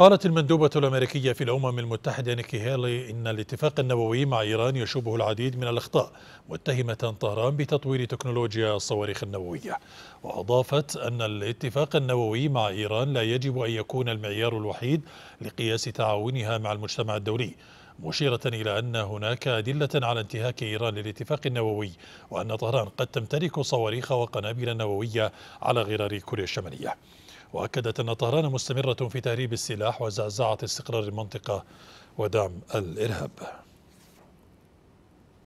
قالت المندوبة الأمريكية في الأمم المتحدة نيكي هيلي إن الاتفاق النووي مع إيران يشوبه العديد من الأخطاء متهمة طهران بتطوير تكنولوجيا الصواريخ النووية وأضافت أن الاتفاق النووي مع إيران لا يجب أن يكون المعيار الوحيد لقياس تعاونها مع المجتمع الدولي مشيرة إلى أن هناك أدلة على انتهاك إيران للاتفاق النووي وأن طهران قد تمتلك صواريخ وقنابل نووية على غرار كوريا الشمالية وأكدت أن طهران مستمرة في تهريب السلاح وزعزعة استقرار المنطقة ودعم الإرهاب